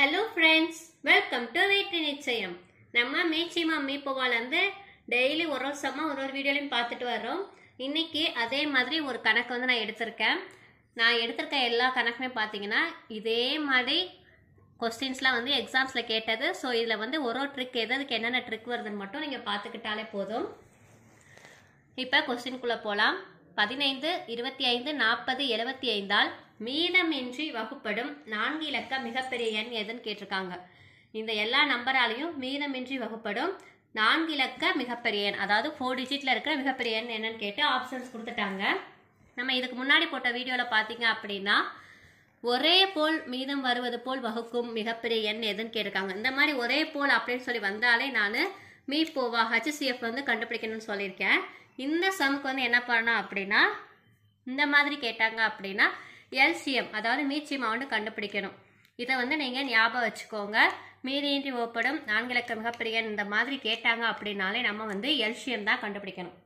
hello friends welcome to வெற்றி நிச்சயம் நம்ம மீச்சி மம்மி போவாலேருந்து டெய்லி ஒரு வருஷமாக ஒரு ஒரு வீடியோலையும் பார்த்துட்டு வரோம் இன்றைக்கி அதே மாதிரி ஒரு கணக்கு வந்து நான் எடுத்திருக்கேன் நான் எடுத்திருக்க எல்லா கணக்குமே பார்த்தீங்கன்னா இதே மாதிரி கொஸ்டின்ஸ்லாம் வந்து எக்ஸாம்ஸில் கேட்டது ஸோ இதில் வந்து ஒரு ஒரு ட்ரிக் எது அதுக்கு என்னென்ன ட்ரிக் வருதுன்னு மட்டும் நீங்கள் பார்த்துக்கிட்டாலே போதும் இப்போ கொஸ்டின்குள்ளே போகலாம் பதினைந்து இருபத்தி ஐந்து நாற்பது எழுபத்தி ஐந்தால் மீதமின்றி வகுப்படும் நான்கு இலக்க மிகப்பெரிய எண் எதுன்னு கேட்டிருக்காங்க இந்த எல்லா நம்பராலையும் மீதமின்றி வகுப்படும் நான்கு இலக்க மிகப்பெரிய எண் அதாவது ஃபோர் டிஜிட்டில் இருக்கிற மிகப்பெரிய எண் என்னன்னு கேட்டு ஆப்ஷன்ஸ் கொடுத்துட்டாங்க நம்ம இதுக்கு முன்னாடி போட்ட வீடியோவில் பார்த்தீங்க அப்படின்னா ஒரே போல் மீதம் வருவது போல் வகுக்கும் மிகப்பெரிய எண் எதுன்னு கேட்டிருக்காங்க இந்த மாதிரி ஒரே போல் அப்படின்னு சொல்லி வந்தாலே நான் போவா ஹெச்சிஎஃப் வந்து கண்டுபிடிக்கணும்னு சொல்லியிருக்கேன் இந்த சமுக்கு வந்து என்ன பண்ணணும் அப்படின்னா இந்த மாதிரி கேட்டாங்க அப்படின்னா எல்சிஎம் அதாவது மீச்சி அமௌண்ட் கண்டுபிடிக்கணும் இதை வந்து நீங்கள் ஞாபகம் வச்சுக்கோங்க மீதியின்றி ஓப்படும் நான்கு இலக்க மிகப்பெரிய இந்த மாதிரி கேட்டாங்க அப்படின்னாலே நம்ம வந்து எல்சிஎம் தான் கண்டுபிடிக்கணும்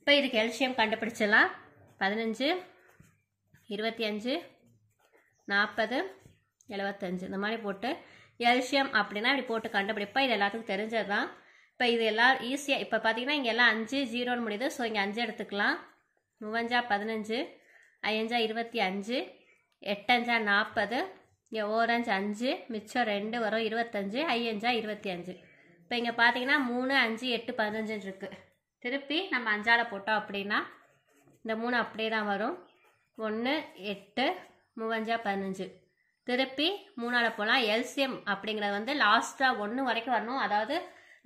இப்போ இதுக்கு எல்சிஎம் கண்டுபிடிச்சிடலாம் பதினஞ்சு இருபத்தி அஞ்சு நாற்பது எழுபத்தஞ்சு இந்த மாதிரி போட்டு எல்சியம் அப்படின்னா இப்படி போட்டு கண்டுபிடிப்பா இது எல்லாத்துக்கும் தெரிஞ்சது தான் இப்போ இது எல்லாம் ஈஸியாக இப்போ பார்த்தீங்கன்னா இங்கே எல்லாம் அஞ்சு ஜீரோன்னு முடியுது ஸோ இங்கே அஞ்சு எடுத்துக்கலாம் முவஞ்சா பதினஞ்சு അയ്യഞ്ചാ இருபத்தி அஞ்சு எட்டஞ்சா நாற்பது ஓரஞ்சு அஞ்சு மிச்சம் ரெண்டு வரும் இருபத்தஞ்சு ஐயஞ்சா இருபத்தி அஞ்சு இப்போ இங்கே பார்த்தீங்கன்னா மூணு அஞ்சு எட்டு பதினஞ்சுன்னு இருக்குது திருப்பி நம்ம அஞ்சால் போட்டோம் அப்படின்னா இந்த மூணு அப்படியே தான் வரும் ஒன்று எட்டு மூவஞ்சா பதினஞ்சு திருப்பி மூணால் போகலாம் எல்சிஎம் அப்படிங்கிறது வந்து லாஸ்ட்டாக ஒன்று வரைக்கும் வரணும் அதாவது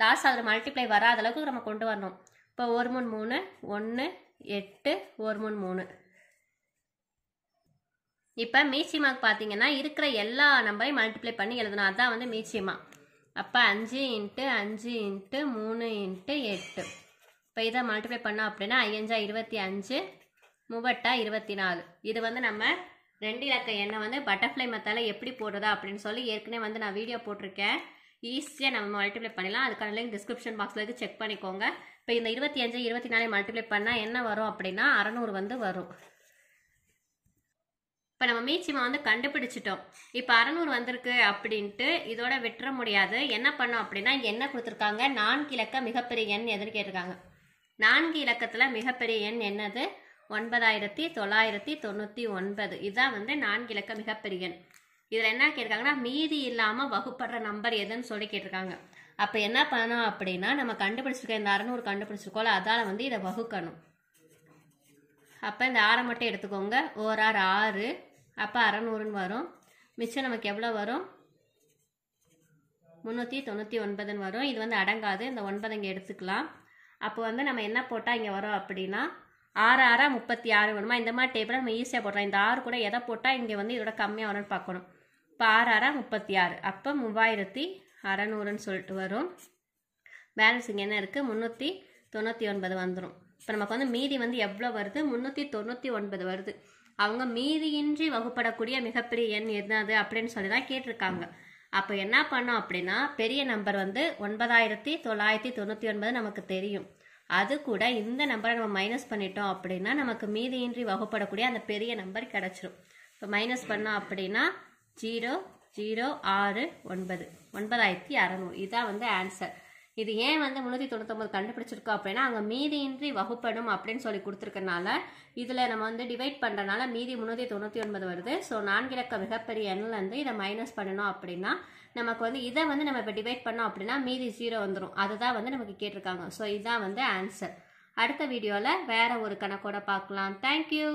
லாஸ்ட் அதில் மல்டிப்ளை வராத அளவுக்கு நம்ம கொண்டு வரணும் இப்போ ஒரு மூணு மூணு ஒன்று எட்டு ஒரு மூணு மூணு இப்போ மார்க் பார்த்தீங்கன்னா இருக்கிற எல்லா நம்பரையும் மல்டிப்ளை பண்ணி எழுதணும் அதான் வந்து மீச்சியமா அப்போ அஞ்சு இன்ட்டு அஞ்சு இன்ட்டு மூணு இன்ட்டு எட்டு இப்போ இதை மல்டிப்ளை பண்ணோம் அப்படின்னா ஐயஞ்சா இருபத்தி அஞ்சு முவட்டா இருபத்தி நாலு இது வந்து நம்ம ரெண்டு இலக்க எண்ணெய் வந்து பட்டர்ஃப்ளை மத்தால எப்படி போடுறதா அப்படின்னு சொல்லி ஏற்கனவே வந்து நான் வீடியோ போட்டிருக்கேன் ஈஸியாக நம்ம மல்டிப்ளை பண்ணிடலாம் அதுக்கான லிங்க் டிஸ்கிரிப்ஷன் பாக்ஸில் இருக்கு செக் பண்ணிக்கோங்க இப்போ இந்த இருபத்தி அஞ்சு இருபத்தி நாலு மல்டிப்ளை பண்ணால் என்ன வரும் அப்படின்னா அறநூறு வந்து வரும் இப்போ நம்ம மீச்சிமா வந்து கண்டுபிடிச்சிட்டோம் இப்போ அறநூறு வந்திருக்கு அப்படின்ட்டு இதோட விட்டுற முடியாது என்ன பண்ணோம் அப்படின்னா என்ன கொடுத்துருக்காங்க நான்கு இலக்க மிகப்பெரிய எண் எதுன்னு கேட்டிருக்காங்க நான்கு இலக்கத்தில் மிகப்பெரிய எண் என்னது ஒன்பதாயிரத்தி தொள்ளாயிரத்தி தொண்ணூற்றி ஒன்பது இதுதான் வந்து நான்கு இலக்க மிகப்பெரிய எண் இதில் என்ன கேட்டிருக்காங்கன்னா மீதி இல்லாமல் வகுப்படுற நம்பர் எதுன்னு சொல்லி கேட்டிருக்காங்க அப்போ என்ன பண்ணோம் அப்படின்னா நம்ம கண்டுபிடிச்சிருக்க இந்த அறநூறு கண்டுபிடிச்சிருக்கோம்ல அதால் வந்து இதை வகுக்கணும் அப்போ இந்த ஆறை மட்டும் எடுத்துக்கோங்க ஓர் ஆறு ஆறு அப்போ அறநூறுன்னு வரும் மிச்சம் நமக்கு எவ்வளோ வரும் முந்நூற்றி தொண்ணூற்றி ஒன்பதுன்னு வரும் இது வந்து அடங்காது இந்த ஒன்பது இங்கே எடுத்துக்கலாம் அப்போ வந்து நம்ம என்ன போட்டால் இங்கே வரும் அப்படின்னா ஆறு ஆறா முப்பத்தி ஆறு வருமா இந்த மாதிரி டேபிளில் நம்ம ஈஸியாக போடுறோம் இந்த ஆறு கூட எதை போட்டால் இங்கே வந்து இதோட கம்மியாக வரும்னு பார்க்கணும் இப்போ ஆறு ஆறா முப்பத்தி ஆறு அப்போ மூவாயிரத்தி அறநூறுன்னு சொல்லிட்டு வரும் பேலன்ஸ் இங்கே என்ன இருக்குது முந்நூற்றி தொண்ணூற்றி ஒன்பது வந்துடும் இப்போ நமக்கு வந்து மீதி வந்து எவ்வளோ வருது முந்நூற்றி தொண்ணூற்றி ஒன்பது வருது அவங்க மீதியின்றி வகுப்படக்கூடிய மிகப்பெரிய எண் என்னது அப்படின்னு சொல்லி தான் கேட்டிருக்காங்க அப்போ என்ன பண்ணோம் அப்படின்னா பெரிய நம்பர் வந்து ஒன்பதாயிரத்தி தொள்ளாயிரத்தி தொண்ணூற்றி ஒன்பது நமக்கு தெரியும் அது கூட இந்த நம்பரை நம்ம மைனஸ் பண்ணிட்டோம் அப்படின்னா நமக்கு மீதியின்றி வகுப்படக்கூடிய அந்த பெரிய நம்பர் கிடச்சிரும் இப்போ மைனஸ் பண்ணோம் அப்படின்னா ஜீரோ ஜீரோ ஆறு ஒன்பது ஒன்பதாயிரத்தி அறநூறு இதுதான் வந்து ஆன்சர் இது ஏன் வந்து முந்நூற்றி தொண்ணூத்தொம்பது கண்டுபிடிச்சிருக்கோம் அப்படின்னா அங்கே மீதியின்றி வகுப்படும் அப்படின்னு சொல்லி கொடுத்துருக்கனால இதில் நம்ம வந்து டிவைட் பண்ணுறனால மீதி முந்நூற்றி தொண்ணூற்றி ஒன்பது வருது ஸோ நான்கிழக்க மிகப்பெரிய எண்ணிலேருந்து இதை மைனஸ் பண்ணணும் அப்படின்னா நமக்கு வந்து இதை வந்து நம்ம இப்போ டிவைட் பண்ணோம் அப்படின்னா மீதி ஜீரோ வந்துடும் அதுதான் வந்து நமக்கு கேட்டிருக்காங்க ஸோ இதுதான் வந்து ஆன்சர் அடுத்த வீடியோவில் வேறு ஒரு கணக்கோட பார்க்கலாம் தேங்க்யூ